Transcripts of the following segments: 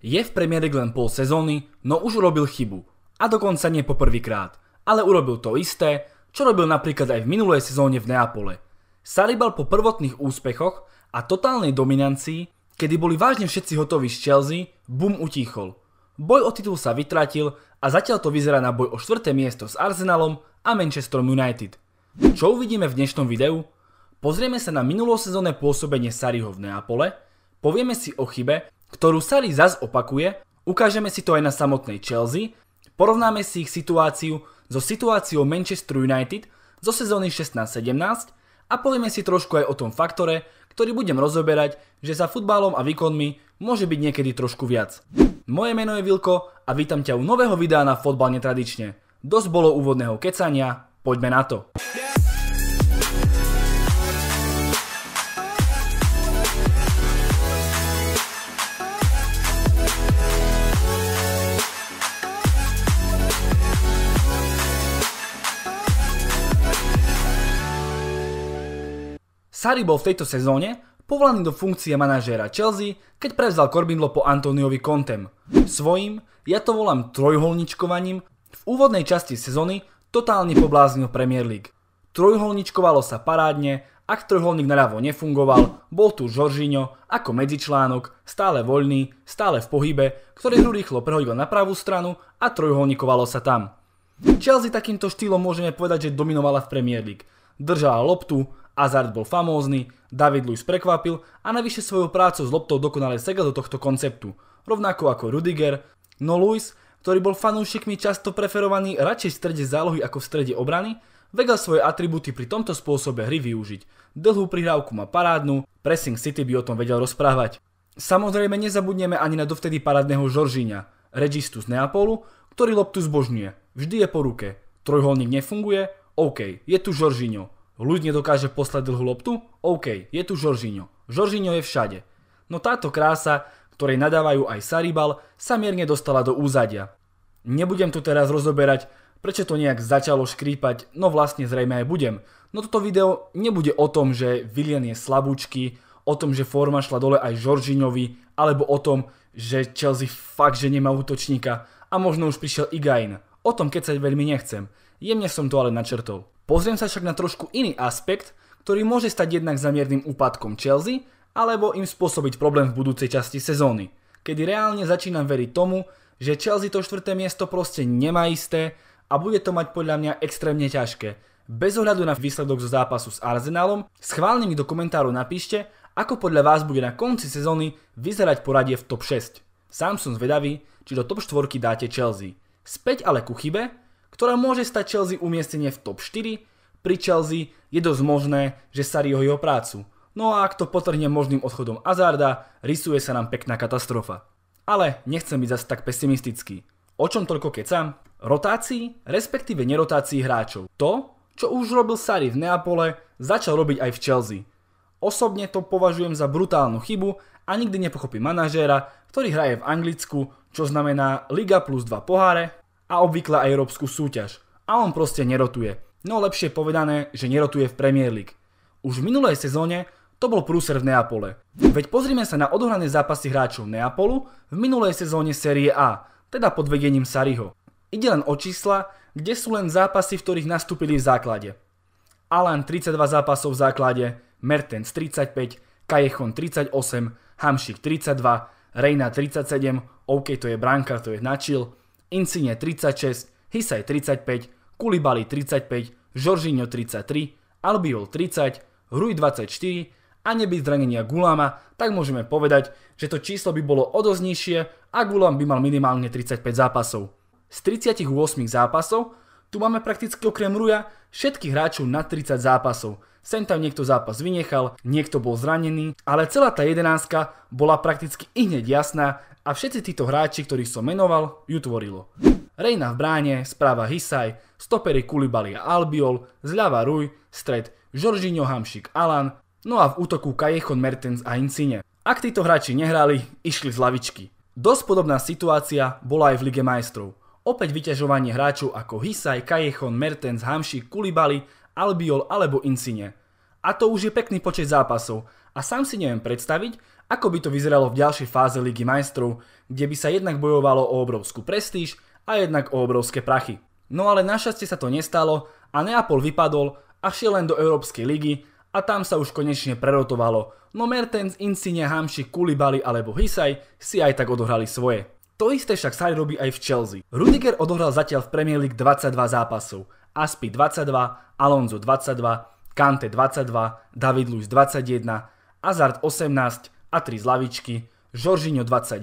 Je v Premier League len pol sezóny, no už urobil chybu. A dokonca nie poprvýkrát. Ale urobil to isté, čo robil napríklad aj v minulej sezóne v Neapole. Saribal po prvotných úspechoch a totálnej dominancii, kedy boli vážne všetci hotoví z Chelsea, bum utíchol. Boj o titul sa vytratil a zatiaľ to vyzerá na boj o štvrté miesto s Arsenalom a Manchesterom United. Čo uvidíme v dnešnom videu? Pozrieme sa na minulosezónne pôsobenie Sariho v Neapole, povieme si o chybe, ktorú Sari zas opakuje, ukážeme si to aj na samotnej Chelsea, porovnáme si ich situáciu so situáciou Manchester United zo sezóny 16-17 a povieme si trošku aj o tom faktore, ktorý budem rozoberať, že za futbalom a výkonmi môže byť niekedy trošku viac. Moje meno je Vilko a vítam ťa u nového videa na Fotbal netradične. Dosť bolo úvodného kecania, poďme na to. Yeah! Sarri bol v tejto sezóne povolaný do funkcie manažéra Chelsea, keď prevzal korbidlo po Antoniovi Kontem. Svojím, ja to volám trojholničkovaním, v úvodnej časti sezóny totálne pobláznil Premier League. Trojholničkovalo sa parádne, ak trojholník naľavo nefungoval, bol tu Žoržiňo ako medzičlánok, stále voľný, stále v pohybe, ktorý hru rýchlo prehodil na pravú stranu a trojholníkovalo sa tam. Chelsea takýmto štýlom môžeme povedať, že dominovala v Premier League. Držala loptu, Hazard bol famózny, David Luiz prekvapil a navyše svojou prácou s loptou dokonale segal do tohto konceptu, rovnako ako Rudiger, no Luiz, ktorý bol fanúšikmi často preferovaný radšej v strede zálohy ako v strede obrany, vedel svoje atribúty pri tomto spôsobe hry využiť. Dlhú prihrávku má parádnu, pressing City by o tom vedel rozprávať. Samozrejme nezabudneme ani na dovtedy parádneho Žoržíňa, registu z Neapolu, ktorý loptu zbožňuje. Vždy je po ruke. Trojholník nefunguje? OK, je tu Žoržíňo. Luď nedokáže poslať dlhú loptu? OK, je tu Žoržiňo. Žoržiňo je všade. No táto krása, ktorej nadávajú aj Saribal, sa mierne dostala do úzadia. Nebudem tu teraz rozoberať, prečo to nejak začalo škrípať, no vlastne zrejme aj budem. No toto video nebude o tom, že Vilien je slabúčky, o tom, že forma šla dole aj Žoržiňovi, alebo o tom, že Chelsea fakt, že nemá útočníka a možno už prišiel Igain. O tom keď sa veľmi nechcem. Jemne som to ale načrtol. Pozriem sa však na trošku iný aspekt, ktorý môže stať jednak za úpadkom Chelsea, alebo im spôsobiť problém v budúcej časti sezóny, kedy reálne začínam veriť tomu, že Chelsea to štvrté miesto proste nemá isté a bude to mať podľa mňa extrémne ťažké. Bez ohľadu na výsledok zo zápasu s Arsenalom, schválne mi do komentárov napíšte, ako podľa vás bude na konci sezóny vyzerať poradie v top 6. Sám som zvedavý, či do top 4 dáte Chelsea. Späť ale ku chybe, ktorá môže stať Chelsea umiestnenie v top 4, pri Chelsea je dosť možné, že Sarri ho prácu. No a ak to potrhne možným odchodom Azarda, rysuje sa nám pekná katastrofa. Ale nechcem byť zase tak pesimistický. O čom toľko kecam? Rotácii, respektíve nerotácii hráčov. To, čo už robil Sarri v Neapole, začal robiť aj v Chelsea. Osobne to považujem za brutálnu chybu a nikdy nepochopím manažéra, ktorý hraje v Anglicku, čo znamená Liga plus 2 poháre, a obvykle aj európsku súťaž. A on proste nerotuje. No lepšie povedané, že nerotuje v Premier League. Už v minulej sezóne to bol prúser v Neapole. Veď pozrime sa na odohrané zápasy hráčov Neapolu v minulej sezóne série A, teda pod vedením Sariho. Ide len o čísla, kde sú len zápasy, v ktorých nastúpili v základe. Alan 32 zápasov v základe, Mertens 35, Kajechon 38, Hamšik 32, Reina 37, OK to je branka, to je načil, Insigne 36, Hisaj 35, Kulibali 35, Žoržinho 33, Albiol 30, Hruj 24 a nebyť zranenia Gulama, tak môžeme povedať, že to číslo by bolo o a Gulam by mal minimálne 35 zápasov. Z 38 zápasov tu máme prakticky okrem Ruja všetkých hráčov na 30 zápasov. Sem tam niekto zápas vynechal, niekto bol zranený, ale celá tá jedenáctka bola prakticky ihneď jasná a všetci títo hráči, ktorých som menoval, ju tvorilo. Rejna v bráne, správa Hisaj, stopery Kulibali a Albiol, zľava Ruj, stred Žoržiňo Hamšik Alan, no a v útoku Kajechon Mertens a incine. Ak títo hráči nehrali, išli z lavičky. Dosť podobná situácia bola aj v Lige majstrov. Opäť vyťažovanie hráčov ako Hisaj, Kajechon, Mertens, hamši Kulibali, Albiol alebo Insigne. A to už je pekný počet zápasov a sám si neviem predstaviť, ako by to vyzeralo v ďalšej fáze Ligy majstrov, kde by sa jednak bojovalo o obrovskú prestíž a jednak o obrovské prachy. No ale našťastie sa to nestalo a Neapol vypadol a šiel len do Európskej ligy a tam sa už konečne prerotovalo, no Mertens, Insigne, hamši Kulibali alebo Hisaj si aj tak odohrali svoje. To isté však Sarri robí aj v Chelsea. Rudiger odohral zatiaľ v Premier League 22 zápasov, Aspi 22, Alonso 22, Kante 22, David Luiz 21, Hazard 18 a 3 z lavičky, Jorginho 21,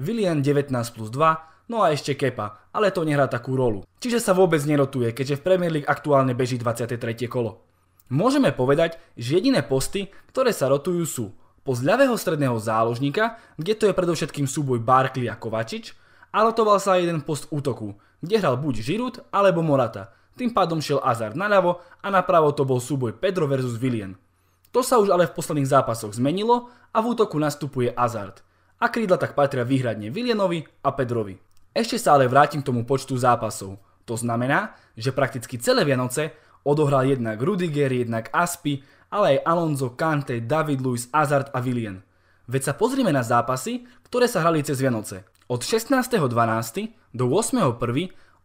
Willian 19 plus 2, no a ešte Kepa, ale to nehrá takú rolu. Čiže sa vôbec nerotuje, keďže v Premier League aktuálne beží 23. kolo. Môžeme povedať, že jediné posty, ktoré sa rotujú sú Poz ľavého stredného záložníka, kde to je predovšetkým súboj Barkley a Kovačič, alotoval sa jeden post útoku, kde hral buď Žirut alebo Morata. Tým pádom šiel Azar naľavo a napravo to bol súboj Pedro vs. Vilien. To sa už ale v posledných zápasoch zmenilo a v útoku nastupuje Azard. A krídla tak patria výhradne Vilienovi a Pedrovi. Ešte sa ale vrátim k tomu počtu zápasov. To znamená, že prakticky celé Vianoce odohral jednak Rudiger, jednak Aspi, ale aj Alonso, Kante, David Luiz, Hazard a Vilien. Veď sa pozrime na zápasy, ktoré sa hrali cez Vianoce. Od 16.12. do 8.1.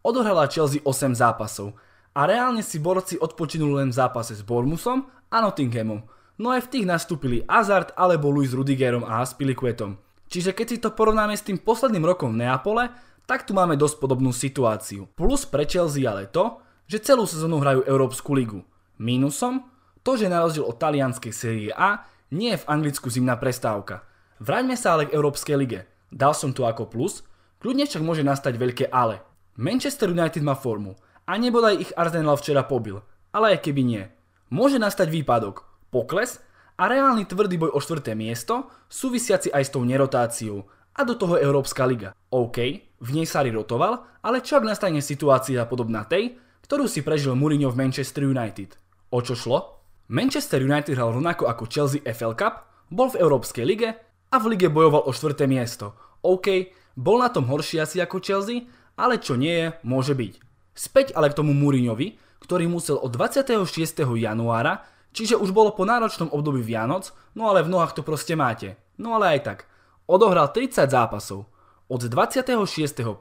odohrala Chelsea 8 zápasov a reálne si borci odpočinuli len v zápase s Bormusom a Nottinghamom. No aj v tých nastúpili Hazard alebo Luis Rudigerom a Aspilicuetom. Čiže keď si to porovnáme s tým posledným rokom v Neapole, tak tu máme dosť podobnú situáciu. Plus pre Chelsea ale to, že celú sezónu hrajú Európsku ligu. Mínusom, to, že na rozdiel od talianskej série A, nie je v Anglicku zimná prestávka. Vráťme sa ale k Európskej lige. Dal som tu ako plus, kľudne však môže nastať veľké ale. Manchester United má formu a nebodaj ich Arsenal včera pobil, ale aj keby nie. Môže nastať výpadok, pokles a reálny tvrdý boj o štvrté miesto, súvisiaci aj s tou nerotáciou a do toho Európska liga. OK, v nej Sari rotoval, ale ak nastane situácia podobná tej, ktorú si prežil Mourinho v Manchester United. O čo šlo? Manchester United hral rovnako ako Chelsea FL Cup, bol v Európskej lige a v lige bojoval o štvrté miesto. OK, bol na tom horší asi ako Chelsea, ale čo nie je, môže byť. Späť ale k tomu Mourinhovi, ktorý musel od 26. januára, čiže už bolo po náročnom období Vianoc, no ale v nohách to proste máte. No ale aj tak, odohral 30 zápasov. Od 26.1.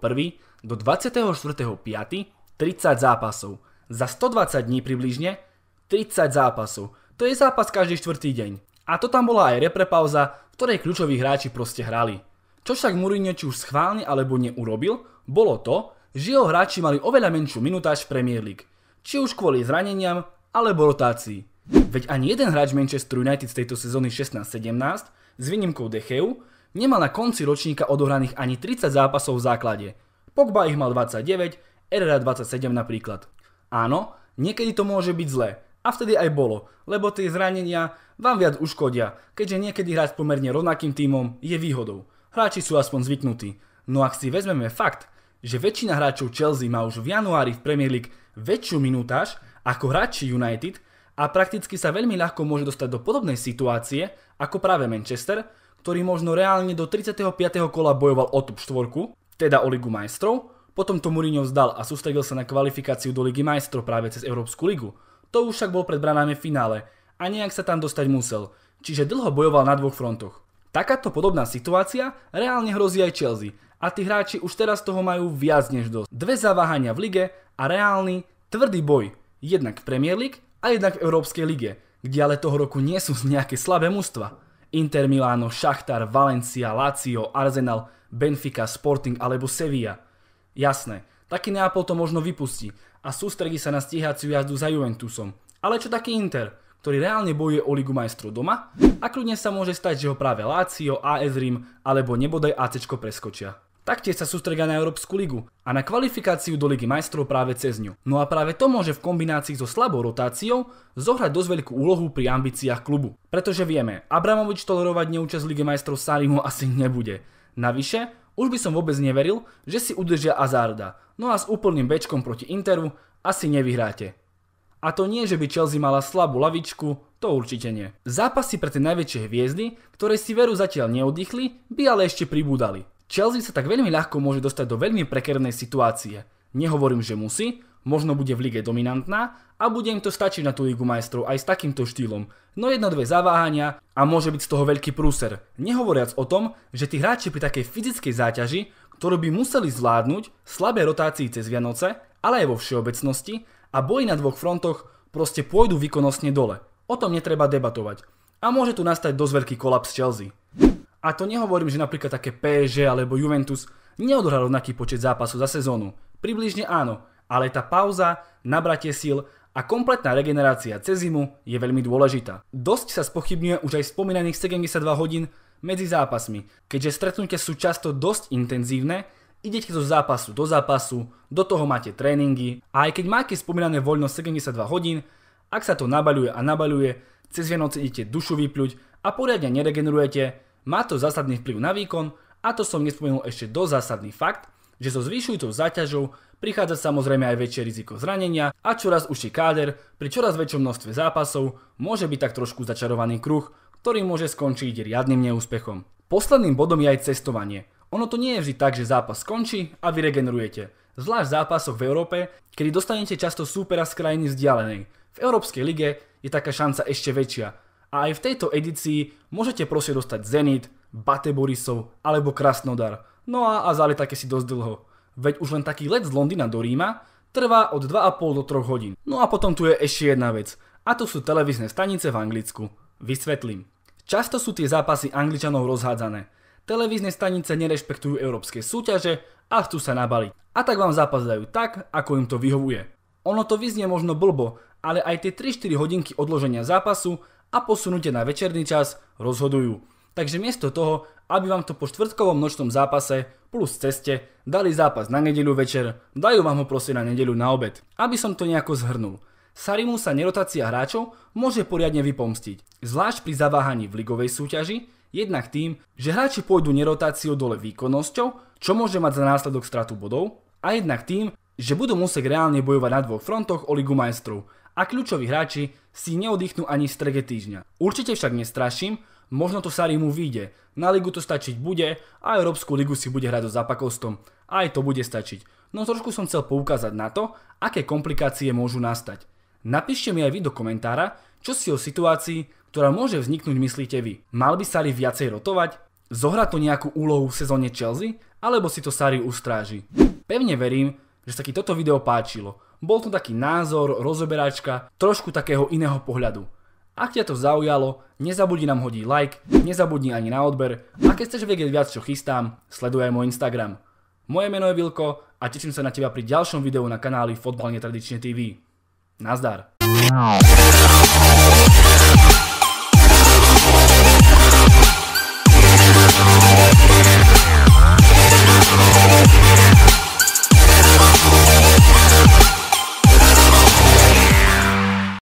do 24.5. 30 zápasov. Za 120 dní približne 30 zápasov. To je zápas každý štvrtý deň. A to tam bola aj reprepauza, v ktorej kľúčoví hráči proste hrali. Čo však Mourinho či už schválne alebo neurobil, bolo to, že jeho hráči mali oveľa menšiu minutáž v Premier League. Či už kvôli zraneniam, alebo rotácii. Veď ani jeden hráč Manchester United z tejto sezóny 16-17, s výnimkou Decheu, nemal na konci ročníka odohraných ani 30 zápasov v základe. Pogba ich mal 29, Herrera 27 napríklad. Áno, niekedy to môže byť zlé, a vtedy aj bolo, lebo tie zranenia vám viac uškodia, keďže niekedy hrať pomerne rovnakým tímom je výhodou. Hráči sú aspoň zvyknutí. No ak si vezmeme fakt, že väčšina hráčov Chelsea má už v januári v Premier League väčšiu minutáž ako hráči United a prakticky sa veľmi ľahko môže dostať do podobnej situácie ako práve Manchester, ktorý možno reálne do 35. kola bojoval o top 4, teda o Ligu majstrov, potom to Mourinho vzdal a sústredil sa na kvalifikáciu do Ligy majstrov práve cez Európsku ligu. To už však bol pred branami v finále a nejak sa tam dostať musel, čiže dlho bojoval na dvoch frontoch. Takáto podobná situácia reálne hrozí aj Chelsea a tí hráči už teraz toho majú viac než dosť. Dve zaváhania v lige a reálny, tvrdý boj, jednak v Premier League a jednak v Európskej lige, kde ale toho roku nie sú z nejaké slabé mústva. Inter Milano, Šachtar, Valencia, Lazio, Arsenal, Benfica, Sporting alebo Sevilla. Jasné, taký Neapol to možno vypustí a sústredí sa na stíhaciu jazdu za Juventusom. Ale čo taký Inter, ktorý reálne bojuje o Ligu majstrov doma a kľudne sa môže stať, že ho práve Lazio, AS Rim alebo nebodaj AC preskočia. Taktiež sa sústredia na Európsku ligu a na kvalifikáciu do Ligy majstrov práve cez ňu. No a práve to môže v kombinácii so slabou rotáciou zohrať dosť veľkú úlohu pri ambíciách klubu. Pretože vieme, Abramovič tolerovať neúčasť Ligy majstrov Sarimu asi nebude. Navyše, už by som vôbec neveril, že si udržia Azarda, no a s úplným bečkom proti Interu asi nevyhráte. A to nie, že by Chelsea mala slabú lavičku, to určite nie. Zápasy pre tie najväčšie hviezdy, ktoré si veru zatiaľ neoddychli, by ale ešte pribúdali. Chelsea sa tak veľmi ľahko môže dostať do veľmi prekernej situácie. Nehovorím, že musí, možno bude v lige dominantná a bude im to stačiť na tú ligu majstrov aj s takýmto štýlom. No jedna, dve zaváhania a môže byť z toho veľký prúser. Nehovoriac o tom, že tí hráči pri takej fyzickej záťaži, ktorú by museli zvládnuť, slabé rotácii cez Vianoce, ale aj vo všeobecnosti a boji na dvoch frontoch proste pôjdu výkonnostne dole. O tom netreba debatovať. A môže tu nastať dosť veľký kolaps Chelsea. A to nehovorím, že napríklad také PSG alebo Juventus neodohrá rovnaký počet zápasov za sezónu. Približne áno, ale tá pauza, nabratie síl a kompletná regenerácia cez zimu je veľmi dôležitá. Dosť sa spochybňuje už aj spomínaných 72 hodín medzi zápasmi, keďže stretnutia sú často dosť intenzívne, idete zo zápasu do zápasu, do toho máte tréningy a aj keď máte spomínané voľno 72 hodín, ak sa to nabaľuje a nabaľuje, cez Vianoce idete dušu vypľuť a poriadne neregenerujete, má to zásadný vplyv na výkon a to som nespomenul ešte dosť zásadný fakt, že so zvyšujúcou záťažou prichádza samozrejme aj väčšie riziko zranenia a čoraz uši káder pri čoraz väčšom množstve zápasov môže byť tak trošku začarovaný kruh, ktorý môže skončiť riadnym neúspechom. Posledným bodom je aj cestovanie. Ono to nie je vždy tak, že zápas skončí a vy regenerujete. Zvlášť zápasov v Európe, kedy dostanete často súpera z krajiny vzdialenej. V Európskej lige je taká šanca ešte väčšia. A aj v tejto edícii môžete prosieť dostať Zenit, Bate Borisov alebo Krasnodar. No a, a záli také si dosť dlho. Veď už len taký let z Londýna do Ríma trvá od 2,5 do 3 hodín. No a potom tu je ešte jedna vec. A to sú televízne stanice v Anglicku. Vysvetlím. Často sú tie zápasy Angličanov rozhádzané. Televízne stanice nerešpektujú európske súťaže a chcú sa nabaliť. A tak vám zápas dajú tak, ako im to vyhovuje. Ono to vyznie možno blbo, ale aj tie 3-4 hodinky odloženia zápasu a posunutie na večerný čas rozhodujú. Takže miesto toho, aby vám to po štvrtkovom nočnom zápase plus ceste dali zápas na nedeľu večer, dajú vám ho proste na nedeľu na obed. Aby som to nejako zhrnul. Sarimu sa nerotácia hráčov môže poriadne vypomstiť, zvlášť pri zaváhaní v ligovej súťaži, jednak tým, že hráči pôjdu nerotáciou dole výkonnosťou, čo môže mať za následok stratu bodov, a jednak tým, že budú musieť reálne bojovať na dvoch frontoch o ligu majstrov a kľúčoví hráči si neoddychnú ani v strege týždňa. Určite však nestraším, Možno to Sarri mu vyjde. Na ligu to stačiť bude a Európsku ligu si bude hrať so Zapakostom. Aj to bude stačiť. No trošku som chcel poukázať na to, aké komplikácie môžu nastať. Napíšte mi aj vy do komentára, čo si o situácii, ktorá môže vzniknúť, myslíte vy. Mal by Sarri viacej rotovať? zohrať to nejakú úlohu v sezóne Chelsea? Alebo si to Sarri ustráži? Pevne verím, že sa ti toto video páčilo. Bol to taký názor, rozoberáčka, trošku takého iného pohľadu. Ak ťa to zaujalo, nezabudni nám hodiť like, nezabudni ani na odber a keď chceš vedieť viac, čo chystám, sleduj aj môj Instagram. Moje meno je Vilko a teším sa na teba pri ďalšom videu na kanáli Fotbal netradične TV. Nazdar!